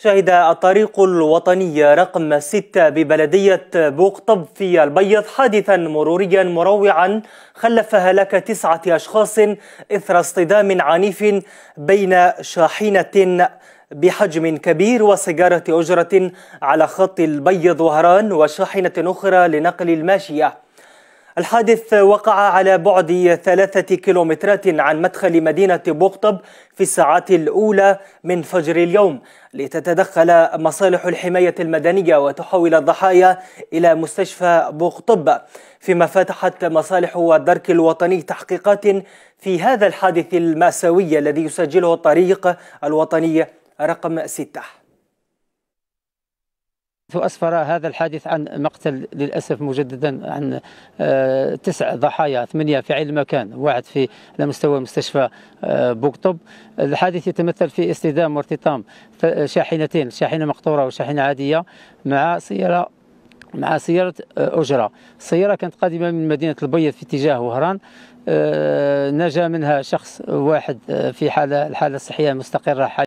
شهد الطريق الوطني رقم 6 ببلدية بوقطب في البيض حادثا مروريا مروعا خلف هلاك تسعة أشخاص إثر اصطدام عنيف بين شاحنة بحجم كبير وسجارة أجرة على خط البيض وهران وشاحنة أخرى لنقل الماشية الحادث وقع على بعد ثلاثة كيلومترات عن مدخل مدينة بوقطب في الساعات الأولى من فجر اليوم لتتدخل مصالح الحماية المدنية وتحول الضحايا إلى مستشفى بوقطب فيما فتحت مصالح الدرك الوطني تحقيقات في هذا الحادث المأساوي الذي يسجله الطريق الوطني رقم سته أسفر هذا الحادث عن مقتل للأسف مجددا عن آه، تسع ضحايا ثمانية في عين المكان واحد في على مستوى مستشفى آه، بوكتوب الحادث يتمثل في اصطدام وارتطام شاحنتين شاحنة مقطورة وشاحنة عادية مع سيارة مع سيارة آه، أجرة السيارة كانت قادمة من مدينة البيض في اتجاه وهران نجا منها شخص واحد في حالة الحالة الصحية مستقرة